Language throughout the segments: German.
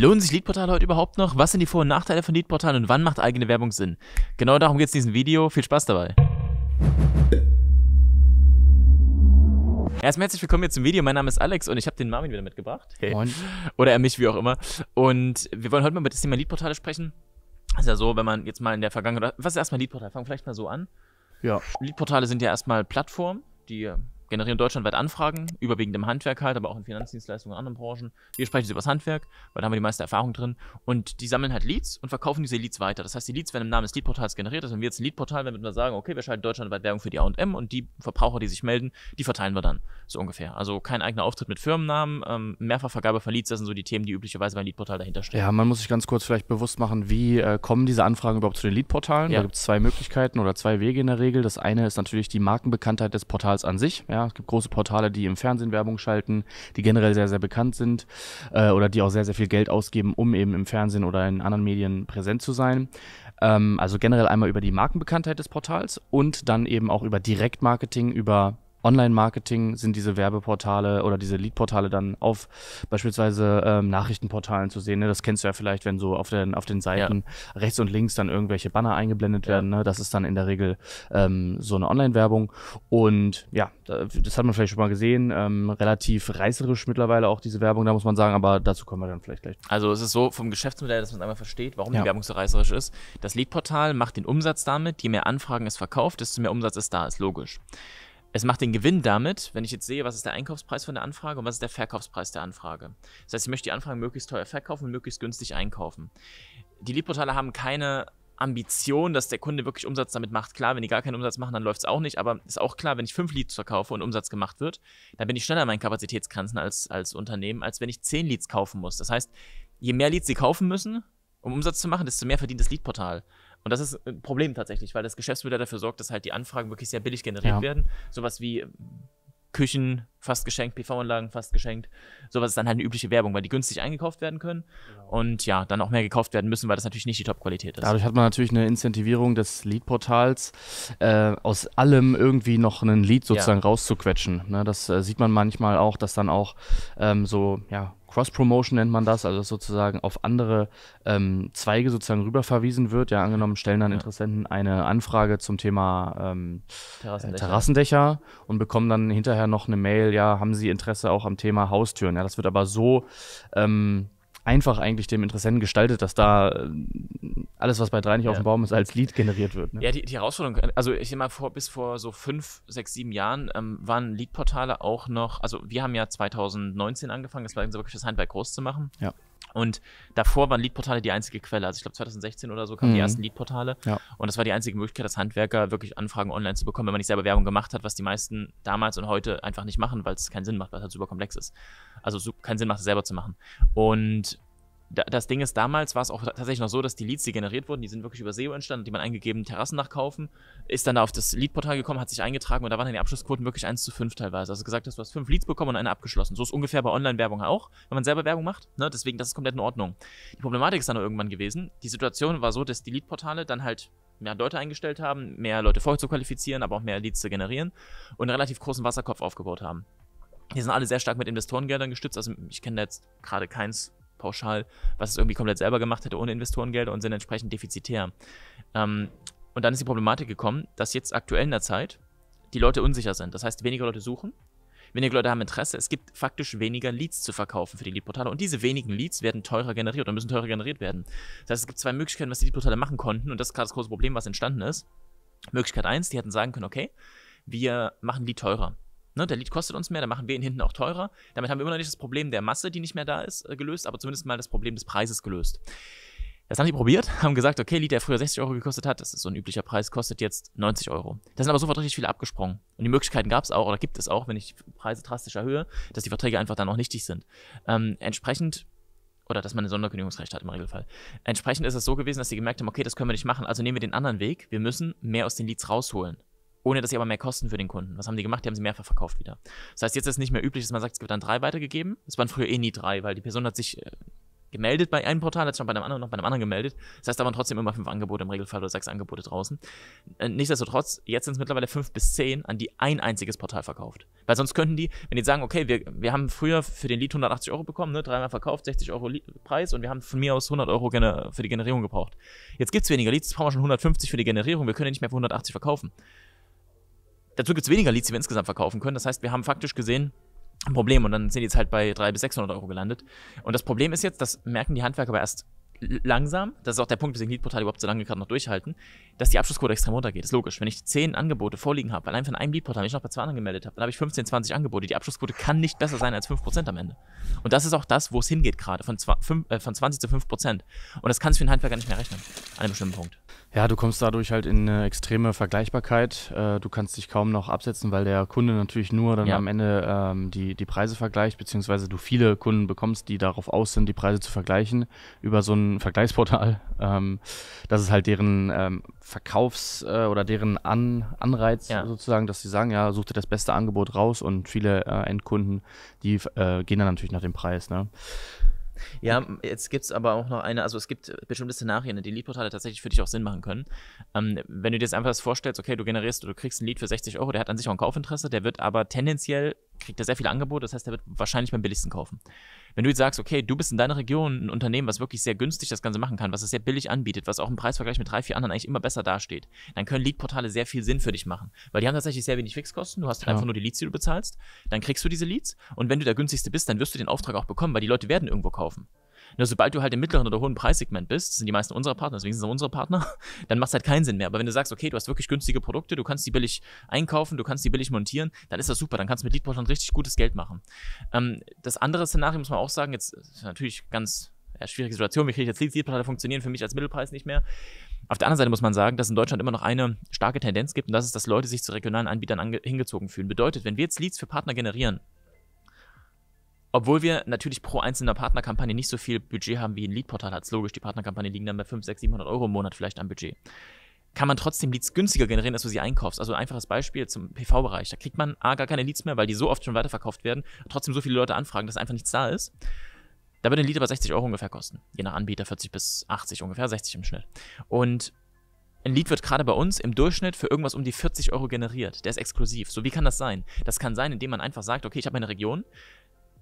Lohnen sich Leadportale heute überhaupt noch? Was sind die Vor- und Nachteile von Leadportalen und wann macht eigene Werbung Sinn? Genau darum geht es in diesem Video. Viel Spaß dabei. Erstmal herzlich willkommen hier zum Video. Mein Name ist Alex und ich habe den Marvin wieder mitgebracht. Hey. Moin. Oder er mich, wie auch immer. Und wir wollen heute mal über das Thema Leadportale sprechen. ist ja so, wenn man jetzt mal in der Vergangenheit. Was ist erstmal Leadportal? Fangen wir vielleicht mal so an. Ja. Leadportale sind ja erstmal Plattformen, die generieren deutschlandweit Anfragen, überwiegend im Handwerk halt, aber auch in Finanzdienstleistungen und anderen Branchen. Wir sprechen jetzt über das Handwerk, weil da haben wir die meiste Erfahrung drin. Und die sammeln halt Leads und verkaufen diese Leads weiter. Das heißt, die Leads werden im Namen des Leadportals generiert. Also wenn wir jetzt ein Leadportal, dann würden wir sagen, okay, wir schalten deutschlandweit Werbung für die A&M und die Verbraucher, die sich melden, die verteilen wir dann. So ungefähr. Also kein eigener Auftritt mit Firmennamen, ähm, Mehrfachvergabe von Leads, das sind so die Themen, die üblicherweise beim Leadportal dahinter stehen. Ja, man muss sich ganz kurz vielleicht bewusst machen, wie äh, kommen diese Anfragen überhaupt zu den Leadportalen? Ja. Da gibt es zwei Möglichkeiten oder zwei Wege in der Regel. Das eine ist natürlich die Markenbekanntheit des Portals an sich. Ja, ja, es gibt große Portale, die im Fernsehen Werbung schalten, die generell sehr, sehr bekannt sind äh, oder die auch sehr, sehr viel Geld ausgeben, um eben im Fernsehen oder in anderen Medien präsent zu sein. Ähm, also generell einmal über die Markenbekanntheit des Portals und dann eben auch über Direktmarketing, über Online-Marketing sind diese Werbeportale oder diese Lead-Portale dann auf beispielsweise ähm, Nachrichtenportalen zu sehen. Ne? Das kennst du ja vielleicht, wenn so auf den, auf den Seiten ja. rechts und links dann irgendwelche Banner eingeblendet ja. werden. Ne? Das ist dann in der Regel ähm, so eine Online-Werbung. Und ja, das hat man vielleicht schon mal gesehen. Ähm, relativ reißerisch mittlerweile auch diese Werbung, da muss man sagen, aber dazu kommen wir dann vielleicht gleich. Also es ist so vom Geschäftsmodell, dass man einmal versteht, warum ja. die Werbung so reißerisch ist. Das Lead-Portal macht den Umsatz damit, je mehr Anfragen es verkauft, desto mehr Umsatz ist da, ist logisch. Es macht den Gewinn damit, wenn ich jetzt sehe, was ist der Einkaufspreis von der Anfrage und was ist der Verkaufspreis der Anfrage. Das heißt, ich möchte die Anfrage möglichst teuer verkaufen und möglichst günstig einkaufen. Die Leadportale haben keine Ambition, dass der Kunde wirklich Umsatz damit macht. Klar, wenn die gar keinen Umsatz machen, dann läuft es auch nicht. Aber ist auch klar, wenn ich fünf Leads verkaufe und Umsatz gemacht wird, dann bin ich schneller an meinen Kapazitätsgrenzen als, als Unternehmen, als wenn ich zehn Leads kaufen muss. Das heißt, je mehr Leads sie kaufen müssen, um Umsatz zu machen, desto mehr verdient das Leadportal. Und das ist ein Problem tatsächlich, weil das Geschäftsmodell dafür sorgt, dass halt die Anfragen wirklich sehr billig generiert ja. werden. Sowas wie ähm, Küchen fast geschenkt, PV-Anlagen fast geschenkt. Sowas ist dann halt eine übliche Werbung, weil die günstig eingekauft werden können genau. und ja, dann auch mehr gekauft werden müssen, weil das natürlich nicht die Top-Qualität ist. Dadurch hat man natürlich eine Incentivierung des Lead-Portals, äh, aus allem irgendwie noch einen Lead sozusagen ja. rauszuquetschen. Ne, das äh, sieht man manchmal auch, dass dann auch ähm, so, ja, Cross-Promotion nennt man das, also dass sozusagen auf andere ähm, Zweige sozusagen rüberverwiesen wird. Ja, angenommen, stellen dann ja. Interessenten eine Anfrage zum Thema ähm, Terrassendächer. Äh, Terrassendächer. und bekommen dann hinterher noch eine Mail, ja, haben Sie Interesse auch am Thema Haustüren? Ja, das wird aber so ähm, einfach eigentlich dem Interessenten gestaltet, dass da äh, alles, was bei drei nicht ja. auf dem Baum ist, als Lied generiert wird. Ne? Ja, die, die, Herausforderung, äh, also ich nehme mal vor, bis vor so fünf, sechs, sieben Jahren ähm, waren Liedportale auch noch, also wir haben ja 2019 angefangen, das war wirklich das Handwerk groß zu machen. Ja. Und davor waren Leadportale die einzige Quelle. Also ich glaube 2016 oder so kamen mhm. die ersten Leadportale. Ja. Und das war die einzige Möglichkeit, dass Handwerker wirklich Anfragen online zu bekommen, wenn man nicht selber Werbung gemacht hat, was die meisten damals und heute einfach nicht machen, weil es keinen Sinn macht, weil es halt super komplex ist. Also keinen Sinn macht, es selber zu machen. Und das Ding ist, damals war es auch tatsächlich noch so, dass die Leads, die generiert wurden, die sind wirklich über SEO entstanden, die man eingegeben, Terrassen nachkaufen, ist dann da auf das Leadportal gekommen, hat sich eingetragen und da waren dann die Abschlussquoten wirklich 1 zu 5 teilweise. Also gesagt hast, du hast fünf Leads bekommen und eine abgeschlossen. So ist ungefähr bei Online-Werbung auch, wenn man selber Werbung macht. Ne? Deswegen, das ist komplett in Ordnung. Die Problematik ist dann irgendwann gewesen. Die Situation war so, dass die Leadportale dann halt mehr Leute eingestellt haben, mehr Leute vorher zu qualifizieren, aber auch mehr Leads zu generieren und einen relativ großen Wasserkopf aufgebaut haben. Die sind alle sehr stark mit Investorengeldern gestützt. Also ich kenne jetzt gerade keins pauschal, was es irgendwie komplett selber gemacht hätte ohne Investorengelder und sind entsprechend defizitär. Ähm, und dann ist die Problematik gekommen, dass jetzt aktuell in der Zeit die Leute unsicher sind. Das heißt, weniger Leute suchen, weniger Leute haben Interesse. Es gibt faktisch weniger Leads zu verkaufen für die Leadportale. Und diese wenigen Leads werden teurer generiert oder müssen teurer generiert werden. Das heißt, es gibt zwei Möglichkeiten, was die Leadportale machen konnten. Und das ist gerade das große Problem, was entstanden ist. Möglichkeit 1, die hätten sagen können, okay, wir machen Lead teurer. Ne, der Lead kostet uns mehr, dann machen wir ihn hinten auch teurer. Damit haben wir immer noch nicht das Problem der Masse, die nicht mehr da ist, äh, gelöst, aber zumindest mal das Problem des Preises gelöst. Das haben die probiert, haben gesagt, okay, Lied, der früher 60 Euro gekostet hat, das ist so ein üblicher Preis, kostet jetzt 90 Euro. Da sind aber sofort richtig viele abgesprungen. Und die Möglichkeiten gab es auch, oder gibt es auch, wenn ich die Preise drastisch erhöhe, dass die Verträge einfach dann auch nichtig sind. Ähm, entsprechend, oder dass man ein Sonderkündigungsrecht hat im Regelfall. Entsprechend ist es so gewesen, dass sie gemerkt haben, okay, das können wir nicht machen, also nehmen wir den anderen Weg. Wir müssen mehr aus den Leads rausholen ohne dass sie aber mehr kosten für den Kunden. Was haben die gemacht? Die haben sie mehrfach verkauft wieder. Das heißt, jetzt ist es nicht mehr üblich, dass man sagt, es wird dann drei weitergegeben. Es waren früher eh nie drei, weil die Person hat sich äh, gemeldet bei einem Portal, hat sich noch bei einem anderen, noch bei einem anderen gemeldet. Das heißt, da waren trotzdem immer fünf Angebote im Regelfall oder sechs Angebote draußen. Äh, nichtsdestotrotz, jetzt sind es mittlerweile fünf bis zehn, an die ein einziges Portal verkauft. Weil sonst könnten die, wenn die sagen, okay, wir, wir haben früher für den Lead 180 Euro bekommen, ne, dreimal verkauft, 60 Euro Preis und wir haben von mir aus 100 Euro für die Generierung gebraucht. Jetzt gibt es weniger Leads, jetzt brauchen wir schon 150 für die Generierung, wir können ja nicht mehr für 180 verkaufen. Dazu gibt es weniger Leads, die wir insgesamt verkaufen können. Das heißt, wir haben faktisch gesehen, ein Problem und dann sind die jetzt halt bei 300 bis 600 Euro gelandet. Und das Problem ist jetzt, das merken die Handwerker aber erst langsam, das ist auch der Punkt, weswegen Leadportale überhaupt so lange gerade noch durchhalten, dass die Abschlussquote extrem runtergeht. Das ist logisch. Wenn ich 10 Angebote vorliegen habe, allein von einem Leadportal, wenn ich noch bei 200 anderen gemeldet habe, dann habe ich 15, 20 Angebote. Die Abschlussquote kann nicht besser sein als 5% am Ende. Und das ist auch das, wo es hingeht gerade, von, äh, von 20 zu 5%. Und das kannst du für einen Handwerker nicht mehr rechnen, an einem bestimmten Punkt. Ja, du kommst dadurch halt in eine extreme Vergleichbarkeit. Äh, du kannst dich kaum noch absetzen, weil der Kunde natürlich nur dann ja. am Ende ähm, die, die Preise vergleicht, beziehungsweise du viele Kunden bekommst, die darauf aus sind, die Preise zu vergleichen über so ein Vergleichsportal. Ähm, das ist halt deren ähm, Verkaufs- äh, oder deren An Anreiz ja. sozusagen, dass sie sagen, ja, such dir das beste Angebot raus und viele äh, Endkunden, die äh, gehen dann natürlich nach dem Preis. Ne? Ja, jetzt gibt es aber auch noch eine, also es gibt bestimmte Szenarien, die Leadportale tatsächlich für dich auch Sinn machen können. Ähm, wenn du dir jetzt einfach das vorstellst, okay, du generierst, du kriegst ein Lead für 60 Euro, der hat an sich auch ein Kaufinteresse, der wird aber tendenziell, kriegt er sehr viele Angebote, das heißt, der wird wahrscheinlich beim billigsten kaufen. Wenn du jetzt sagst, okay, du bist in deiner Region ein Unternehmen, was wirklich sehr günstig das Ganze machen kann, was es sehr billig anbietet, was auch im Preisvergleich mit drei, vier anderen eigentlich immer besser dasteht, dann können Lead-Portale sehr viel Sinn für dich machen. Weil die haben tatsächlich sehr wenig Fixkosten. Du hast ja. Halt einfach nur die Leads, die du bezahlst. Dann kriegst du diese Leads. Und wenn du der günstigste bist, dann wirst du den Auftrag auch bekommen, weil die Leute werden irgendwo kaufen. Nur sobald du halt im mittleren oder hohen Preissegment bist, sind die meisten unserer Partner, deswegen sind es unsere Partner, dann macht es halt keinen Sinn mehr. Aber wenn du sagst, okay, du hast wirklich günstige Produkte, du kannst die billig einkaufen, du kannst die billig montieren, dann ist das super, dann kannst du mit Leadportland richtig gutes Geld machen. Ähm, das andere Szenario muss man auch sagen, jetzt ist natürlich ganz ja, schwierige Situation, wie kriege ich jetzt Leads, Leadportale funktionieren für mich als Mittelpreis nicht mehr. Auf der anderen Seite muss man sagen, dass es in Deutschland immer noch eine starke Tendenz gibt und das ist, dass Leute sich zu regionalen Anbietern hingezogen fühlen. Bedeutet, wenn wir jetzt Leads für Partner generieren, obwohl wir natürlich pro einzelner Partnerkampagne nicht so viel Budget haben wie ein Leadportal, hat es logisch, die Partnerkampagne liegen dann bei 5, 6, 700 Euro im Monat vielleicht am Budget. Kann man trotzdem Leads günstiger generieren, als du sie einkaufst. Also ein einfaches Beispiel zum PV-Bereich. Da kriegt man A, gar keine Leads mehr, weil die so oft schon weiterverkauft werden, trotzdem so viele Leute anfragen, dass einfach nichts da ist. Da wird ein Lead aber 60 Euro ungefähr kosten. Je nach Anbieter 40 bis 80 ungefähr, 60 im Schnitt. Und ein Lead wird gerade bei uns im Durchschnitt für irgendwas um die 40 Euro generiert. Der ist exklusiv. So, wie kann das sein? Das kann sein, indem man einfach sagt, okay, ich habe meine Region,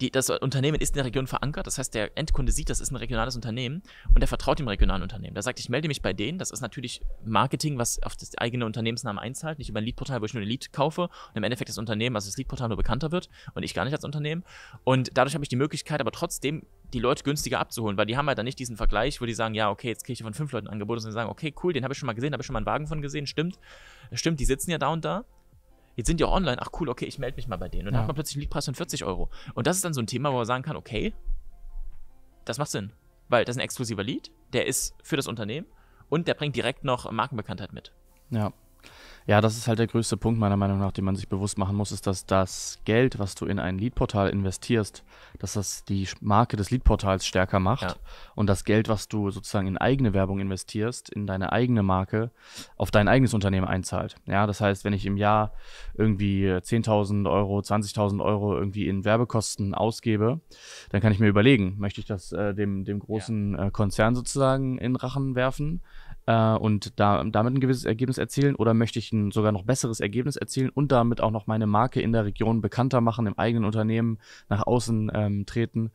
die, das Unternehmen ist in der Region verankert. Das heißt, der Endkunde sieht, das ist ein regionales Unternehmen und er vertraut dem regionalen Unternehmen. Da sagt, ich melde mich bei denen. Das ist natürlich Marketing, was auf das eigene Unternehmensnamen einzahlt. Nicht über ein Leadportal, wo ich nur ein Lead kaufe und im Endeffekt das Unternehmen, also das Leadportal nur bekannter wird und ich gar nicht als Unternehmen. Und dadurch habe ich die Möglichkeit, aber trotzdem die Leute günstiger abzuholen, weil die haben halt dann nicht diesen Vergleich, wo die sagen, ja, okay, jetzt kriege ich von fünf Leuten ein Angebot und sagen, okay, cool, den habe ich schon mal gesehen, habe ich schon mal einen Wagen von gesehen, stimmt, stimmt, die sitzen ja da und da jetzt sind die auch online, ach cool, okay, ich melde mich mal bei denen. Und dann hat man plötzlich einen Liedpreis von 40 Euro. Und das ist dann so ein Thema, wo man sagen kann, okay, das macht Sinn. Weil das ist ein exklusiver Lied, der ist für das Unternehmen und der bringt direkt noch Markenbekanntheit mit. Ja. Ja, das ist halt der größte Punkt meiner Meinung nach, den man sich bewusst machen muss, ist, dass das Geld, was du in ein Leadportal investierst, dass das die Marke des Leadportals stärker macht ja. und das Geld, was du sozusagen in eigene Werbung investierst, in deine eigene Marke, auf dein eigenes Unternehmen einzahlt. Ja, das heißt, wenn ich im Jahr irgendwie 10.000 Euro, 20.000 Euro irgendwie in Werbekosten ausgebe, dann kann ich mir überlegen, möchte ich das äh, dem, dem großen ja. äh, Konzern sozusagen in Rachen werfen äh, und da, damit ein gewisses Ergebnis erzielen oder möchte ich ein sogar noch besseres Ergebnis erzielen und damit auch noch meine Marke in der Region bekannter machen, im eigenen Unternehmen nach außen ähm, treten.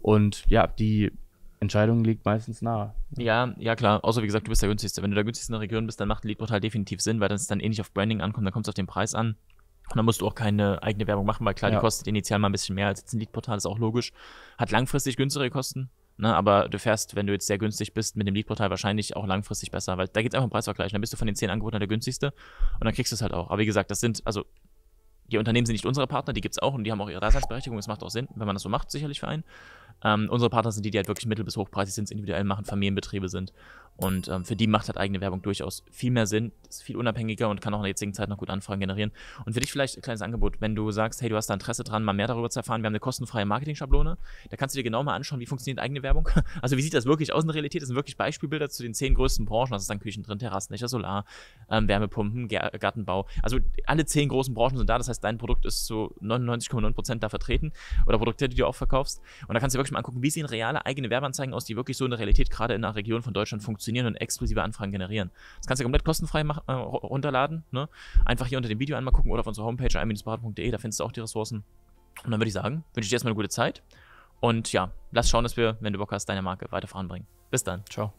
Und ja, die Entscheidung liegt meistens nahe. Ja, ja klar. Außer wie gesagt, du bist der günstigste. Wenn du der günstigste in der Region bist, dann macht ein Leadportal halt definitiv Sinn, weil dann es dann eh nicht auf Branding ankommt, dann kommt es auf den Preis an. Und dann musst du auch keine eigene Werbung machen, weil klar, ja. die kostet initial mal ein bisschen mehr als jetzt ein Leadportal, ist auch logisch. Hat langfristig günstigere Kosten, Ne? Aber du fährst, wenn du jetzt sehr günstig bist, mit dem Leadportal wahrscheinlich auch langfristig besser, weil da geht es einfach um Preisvergleich. Dann ne? bist du von den zehn Angeboten der günstigste und dann kriegst du es halt auch. Aber wie gesagt, das sind, also die Unternehmen sind nicht unsere Partner, die gibt es auch und die haben auch ihre Daseinsberechtigung. Das macht auch Sinn, wenn man das so macht, sicherlich für einen. Ähm, unsere Partner sind die, die halt wirklich mittel- bis hochpreisig sind, individuell machen, Familienbetriebe sind. Und ähm, für die macht halt eigene Werbung durchaus viel mehr Sinn, ist viel unabhängiger und kann auch in der jetzigen Zeit noch gut Anfragen generieren. Und für dich vielleicht ein kleines Angebot, wenn du sagst, hey, du hast da Interesse dran, mal mehr darüber zu erfahren, wir haben eine kostenfreie Marketing-Schablone, da kannst du dir genau mal anschauen, wie funktioniert eigene Werbung. Also wie sieht das wirklich aus in der Realität? Das sind wirklich Beispielbilder zu den zehn größten Branchen, das ist dann Küchen drin, Terrassen, Dächer, Solar, ähm, Wärmepumpen, Gär Gartenbau. Also alle zehn großen Branchen sind da, das heißt, dein Produkt ist zu 99,9% da vertreten oder Produkte, die du auch verkaufst. Und da kannst du dir wirklich mal angucken, wie sehen reale eigene Werbeanzeigen aus, die wirklich so in der Realität gerade in einer Region von Deutschland funktionieren positionieren und exklusive Anfragen generieren. Das kannst du komplett kostenfrei machen, äh, runterladen. Ne? Einfach hier unter dem Video einmal gucken oder auf unserer Homepage ein-beratung.de, da findest du auch die Ressourcen. Und dann würde ich sagen, wünsche ich dir erstmal eine gute Zeit. Und ja, lass schauen, dass wir, wenn du Bock hast, deine Marke weiter voranbringen. Bis dann. Ciao.